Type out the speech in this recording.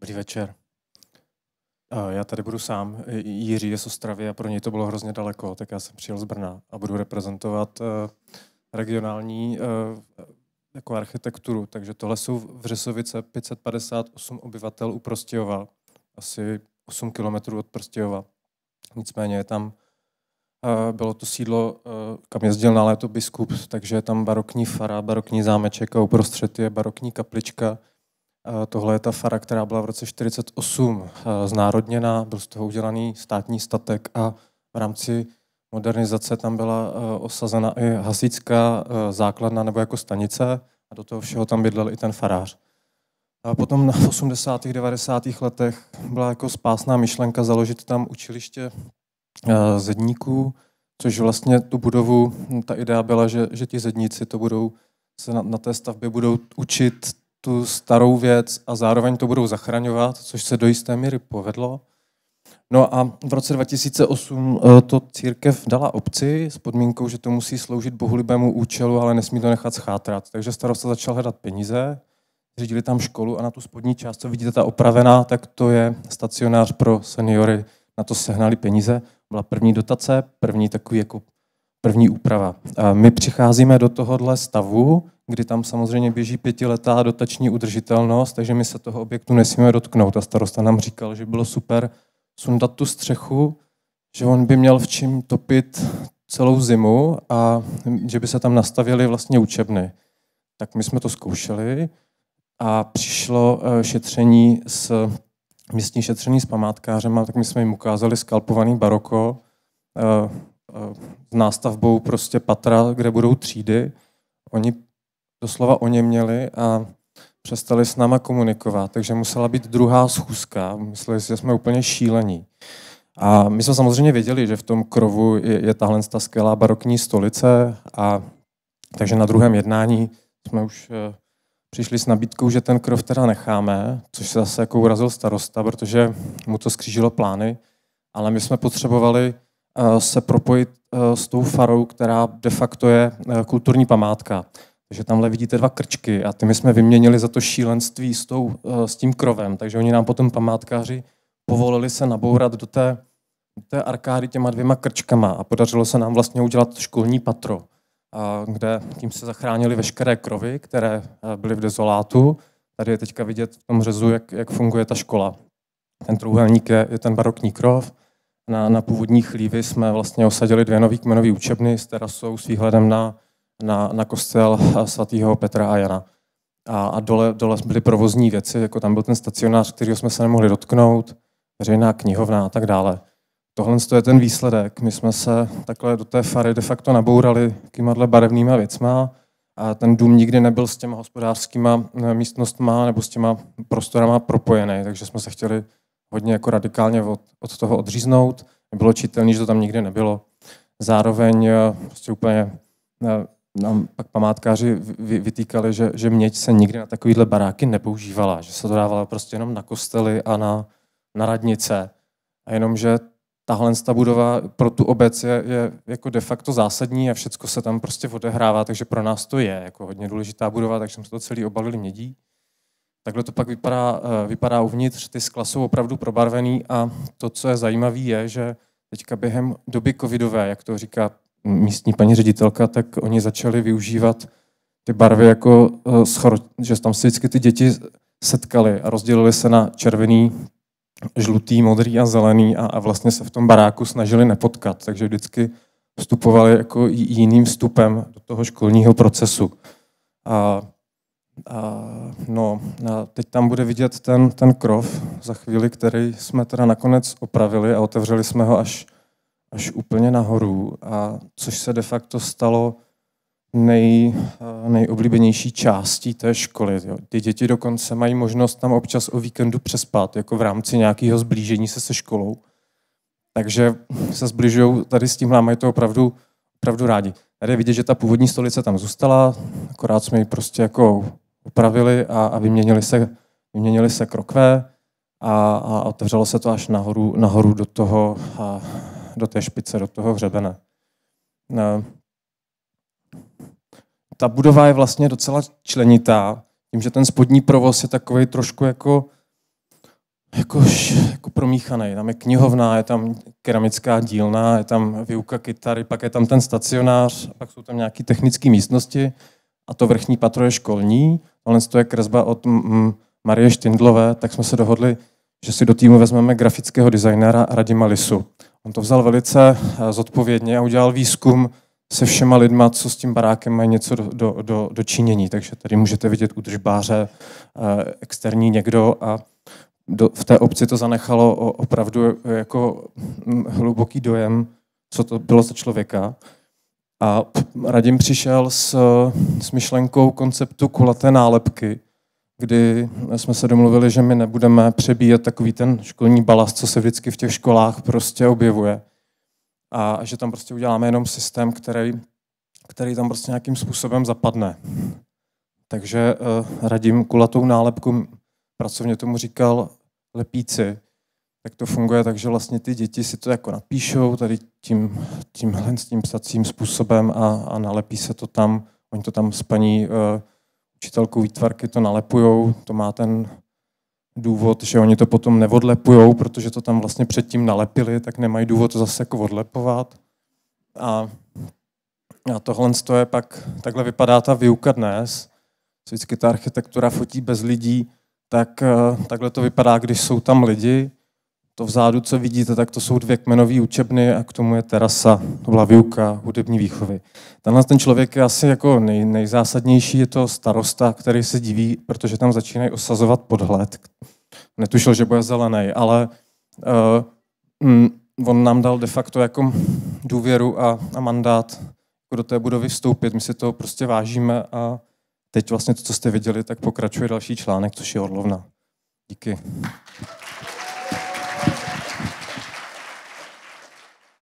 Dobrý večer. Já tady budu sám. Jiří je z Ostravy a pro něj to bylo hrozně daleko, tak já jsem přijel z Brna a budu reprezentovat eh, regionální eh, jako architekturu. Takže tohle jsou v Řesovice 558 obyvatel u Prostějova, asi 8 kilometrů od Prostějova. Nicméně je tam Eh, bylo to sídlo, eh, kam jezdil na léto biskup, takže je tam barokní fara, barokní zámeček a uprostřed je barokní kaplička. Eh, tohle je ta fara, která byla v roce 1948 znárodněná, byl z toho udělaný státní statek a v rámci modernizace tam byla osazena i hasičská základna nebo jako stanice a do toho všeho tam bydlel i ten farář. A potom v 80. 90. letech byla jako spásná myšlenka založit tam učiliště Eh, zedníků, což vlastně tu budovu, hm, ta idea byla, že, že ti zedníci to budou, se na, na té stavbě budou učit tu starou věc a zároveň to budou zachraňovat, což se do jisté míry povedlo. No a v roce 2008 eh, to církev dala obci s podmínkou, že to musí sloužit bohulibému účelu, ale nesmí to nechat schátrat. Takže starosta začal hledat peníze, řídili tam školu a na tu spodní část, co vidíte, ta opravená, tak to je stacionář pro seniory. Na to sehnali peníze byla první dotace, první takový jako první úprava. A my přicházíme do tohohle stavu, kdy tam samozřejmě běží pětiletá dotační udržitelnost, takže my se toho objektu nesmíme dotknout. A starosta nám říkal, že bylo super sundat tu střechu, že on by měl v čím topit celou zimu a že by se tam nastavili vlastně učebny. Tak my jsme to zkoušeli a přišlo eh, šetření s místní šetření s památkářem, tak my jsme jim ukázali skalpovaný baroko eh, eh, s nástavbou prostě patra, kde budou třídy. Oni doslova měli a přestali s náma komunikovat, takže musela být druhá schůzka. Mysleli si, že jsme úplně šílení. A my jsme samozřejmě věděli, že v tom krovu je, je tahle ta skvělá barokní stolice a takže na druhém jednání jsme už eh, přišli s nabídkou, že ten krov teda necháme, což se zase jako urazil starosta, protože mu to skřížilo plány, ale my jsme potřebovali eh, se propojit eh, s tou farou, která de facto je eh, kulturní památka. Takže tamhle vidíte dva krčky a ty my jsme vyměnili za to šílenství s, tou, s tím krovem. Takže oni nám potom památkáři povolili se nabourat do té, do té arkády těma dvěma krčkama a podařilo se nám vlastně udělat školní patro kde tím se zachránili veškeré krovy, které eh, byly v dezolátu. Tady je teďka vidět v tom řezu, jak, jak funguje ta škola. Ten trůhelník je, je ten barokní krov. Na, na původní chlívy jsme vlastně osadili dvě nový kmenový učebny s terasou s výhledem na, na, na kostel eh, svatého Petra a Jana. A, a dole, dole byly provozní věci, jako tam byl ten stacionář, kterého jsme se nemohli dotknout, veřejná knihovna a tak dále tohle je ten výsledek. My jsme se takhle do té fary de facto nabourali těmahle barevnýma věcma a ten dům nikdy nebyl s těma hospodářskýma eh, místnostma nebo s těma prostorama propojený, takže jsme se chtěli hodně jako radikálně od, od toho odříznout. Bylo čitelné, že to tam nikdy nebylo. Zároveň eh, prostě úplně eh, nám pak památkáři vytýkali, že, že měď se nikdy na takovýhle baráky nepoužívala, že se to dávala prostě jenom na kostely a na, na radnice. A jenom, že tahle ta budova pro tu obec je, je jako de facto zásadní a všechno se tam prostě odehrává, takže pro nás to je jako hodně důležitá budova, takže jsme to celý obalili mědí. Takhle to pak vypadá, eh, vypadá uvnitř, ty skla jsou opravdu probarvený a to, co je zajímavé, je, že teďka během doby covidové, jak to říká místní paní ředitelka, tak oni začali využívat ty barvy jako, eh, že tam se vždycky ty děti setkali a rozdělili se na červený, žlutý, modrý a zelený a, a vlastně se v tom baráku snažili nepotkat, takže vždycky vstupovali jako jiným vstupem do toho školního procesu. A, a, no, a teď tam bude vidět ten, ten krov za chvíli, který jsme teda nakonec opravili a otevřeli jsme ho až, až úplně nahoru, a což se de facto stalo nej, eh, nejoblíbenější částí té školy. Jo. Ty děti dokonce mají možnost tam občas o víkendu přespat, jako v rámci nějakého zblížení se se školou. Takže se zbližují tady s tímhle mají to opravdu, opravdu rádi. Tady je vidět, že ta původní stolice tam zůstala, akorát jsme ji prostě jako upravili a, a vyměnili, se, vyměnili se krokve a, a otevřelo se to až nahoru, nahoru do toho, a, do té špice, do toho hřebene. Eh, ta budova je vlastně docela členitá, tím, že ten spodní provoz je takový trošku jako, jako, jako promíchaný. Tam je knihovna, je tam keramická dílna, je tam výuka kytary, pak je tam ten stacionář, pak jsou tam nějaké technické místnosti a to vrchní patro je školní. Tohle to je kresba od Marie Štindlové, tak jsme se dohodli, že si do týmu vezmeme grafického designéra Radima Lisu. On to vzal velice eh, zodpovědně a udělal výzkum se všema lidma, co s tím barákem mají něco do, do, do, činění. Takže tady můžete vidět udržbáře, eh, externí někdo a do, v té obci to zanechalo opravdu jako mm, hluboký dojem, co to bylo za člověka. A Radim přišel s, s myšlenkou konceptu kulaté nálepky, kdy jsme se domluvili, že my nebudeme přebíjet takový ten školní balast, co se vždycky v těch školách prostě objevuje, a že tam prostě uděláme jenom systém, který, který tam prostě nějakým způsobem zapadne. Takže uh, eh, radím kulatou nálepku, pracovně tomu říkal lepíci, tak to funguje tak, že vlastně ty děti si to jako napíšou tady tím, tímhle s tím psacím způsobem a, a nalepí se to tam. Oni to tam s paní uh, učitelkou výtvarky to nalepujou, to má ten důvod, že oni to potom neodlepujou, protože to tam vlastně předtím nalepili, tak nemají důvod to zase jako odlepovat. A, a tohle je pak, takhle vypadá ta výuka dnes. Vždycky ta architektura fotí bez lidí, tak eh, takhle to vypadá, když jsou tam lidi. To vzadu, co vidíte, tak to jsou dvě kmenové učebny a k tomu je terasa, to byla výuka hudební výchovy. Tenhle ten člověk je asi jako nej, nejzásadnější, je to starosta, který se diví, protože tam začínají osazovat podhled. Netušil, že bude zelený, ale uh, mm, on nám dal de facto jako důvěru a, a mandát jako do té budovy vstoupit. My si to prostě vážíme a teď vlastně to, co jste viděli, tak pokračuje další článek, což je Orlovna. Díky.